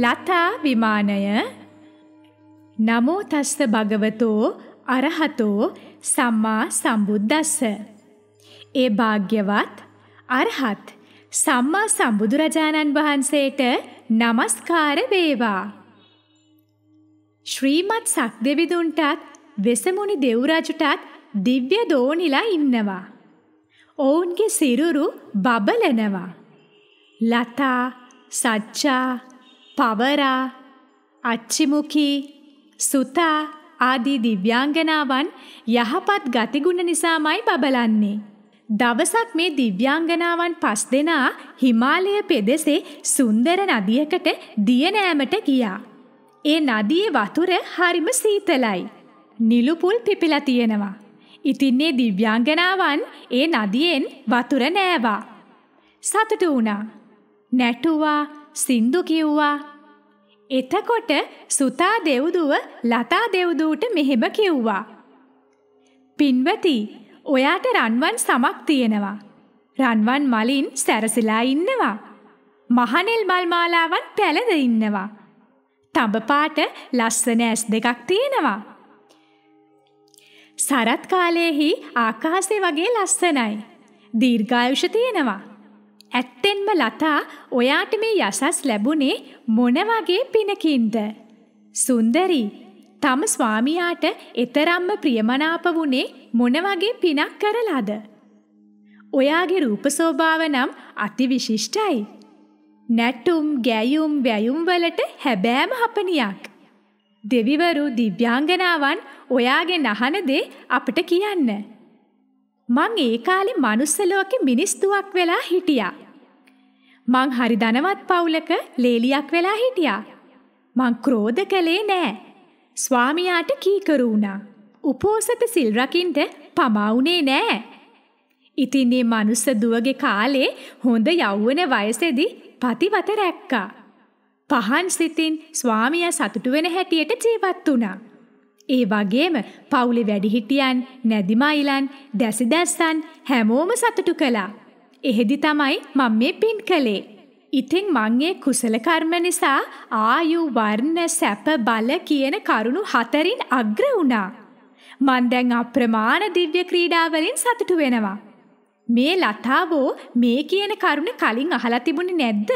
ලතා විමානය නමෝ තස්ස භගවතෝ අරහතෝ සම්මා සම්බුද්දස්ස ඒ භාග්‍යවත් අරහත් සම්මා සම්බුදුරජාණන් වහන්සේට নমස්කාර වේවා ශ්‍රීමත් සක්දෙවිඳුන්ටත් වෙසමුණි දෙව්රජුටත් දිව්‍ය දෝනිලා ඉන්නවා ඔවුන්ගේ සිරුරු බබලනවා ලතා සච්චා පවරා අච්චිමුකී සුතා ආදී දිව්‍යාංගනාවන් යහපත් ගතිගුණ නිසාමයි බබලන්නේ. දවසක් මේ දිව්‍යාංගනාවන් පස් දෙනා හිමාලය පෙදෙසේ සුන්දර නදියකට දියනෑමට ගියා. ඒ නදියේ වතුර හරිම සීතලයි. නිලුපුල් පිපිලා තියෙනවා. ඉතින් මේ දිව්‍යාංගනාවන් ඒ නදියෙන් වතුර නෑවා. සතුටු වුණා. නැටුවා සින්දු කිව්වා. එතකොට සුතා දෙව්දුව ලතා දෙව්දූට මෙහෙම කිව්වා. පින්වති, ඔයාට රන්වන් සමක් තියෙනවා. රන්වන් මලින් සැරසිලා ඉන්නවා. මහනෙල් මල් මාලාවන් පැලද ඉන්නවා. තඹ පාට ලස්සන ඇස් දෙකක් තියෙනවා. සරත් කාලයේහි ආකාශය වගේ ලස්සනයි. දීර්ඝායුෂ තියෙනවා. ඇත්තෙන්ම ලතා ඔයාට මේ යසස් ලැබුණේ මොන වගේ පිනකින්ද? සුන්දරි, තම ස්වාමියාට ඊතරම්ම ප්‍රියමනාප වුණේ මොන වගේ පිනක් කරලාද? ඔයාගේ රූප ස්වභාව නම් අතිවිශිෂ්ටයි. නැටුම්, ගැයුම්, වැයුම් වලට හැබෑම හපනියක්. දෙවිවරු දිව්‍යාංගනාවන් ඔයාගේ නහන දේ අපට කියන්න. මං ඒ කාලේ manuss ලෝකේ මිනිස් දුවක් වෙලා හිටියා. මං හරි ධනවත් පවුලක ලේලියක් වෙලා හිටියා. මං ක්‍රෝධ කළේ නෑ. ස්වාමියාට කීකරු වුණා. උපෝසත සිල් රකින්ද පමාවුනේ නෑ. ඉතින් මේ මනුස්ස දුවගේ කාලේ හොඳ යෞවන වයසේදී පතිවත රැක්කා. පහන් සිතින් ස්වාමියා සතුටු වෙන හැටියට ජීවත් වුණා. ඒ වගේම පවුලේ වැඩිහිටියන්, නැදිමයිලන්, දැසිදැස්සන් හැමෝම සතුටු කළා. එහෙදි තමයි මම මේ පින් කළේ. ඉතින් මං ඒ කුසල කර්ම නිසා ආයු වර්ණ සැප බල කියන කරුණු හතරින් අග්‍ර වුණා. මන් දැන් අප්‍රමාණ දිව්‍ය ක්‍රීඩා වලින් සතුටු වෙනවා. මේ ලතාවෝ මේ කියන කරුණ කලින් අහලා තිබුණේ නැද්ද?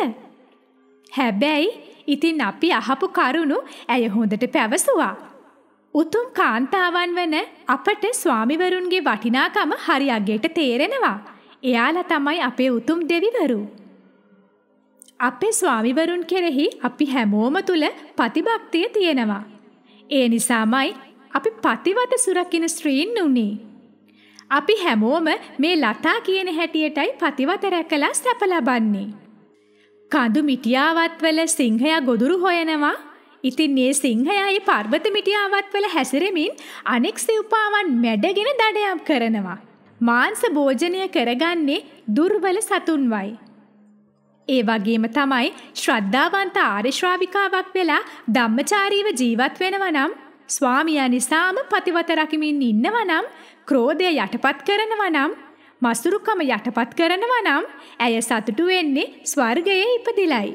හැබැයි ඉතින් අපි අහපු කරුණු ඇය හොඳට පැවසුවා. උතුම් කාන්තාවන් වන අපට ස්වාමිවරුන්ගේ වටිනාකම හරි අගයට තේරෙනවා. එයාලා තමයි අපේ උතුම් දෙවිවරු. අපේ ස්වාමිවරුන් කෙරෙහි අපි හැමෝම තුල ප්‍රතිභක්තිය තියෙනවා. ඒ නිසාමයි අපි පතිවත සුරකින්න ස්ත්‍රීන් උනේ. අපි හැමෝම මේ ලතා කියන හැටියටයි පතිවත රැකලා සැප ලබන්නේ. කඳු මිටියාවත් වල සිංහයා ගොදුරු හොයනවා. ඉතින් මේ සිංහයා මේ පර්වත මිටියාවත් වල හැසිරෙමින් අනෙක් සිව්පාවන් මැඩගෙන දඩයම් කරනවා. මාංශ භෝජනය කරගන්නේ දුර්වල සතුන්වයි. ඒ වගේම තමයි ශ්‍රද්ධාවන්ත ආර්ය ශ්‍රාවිකාවක් වෙලා ධම්මචාරීව ජීවත් වෙනවා නම් ස්වාමියා නිසාම පතිවත රකිමින් ඉන්නවා නම් ක්‍රෝධය යටපත් කරනවා නම් මසුරුකම යටපත් කරනවා නම් ඇය සතුටු වෙන්නේ ස්වර්ගයේ ඉපදිලයි.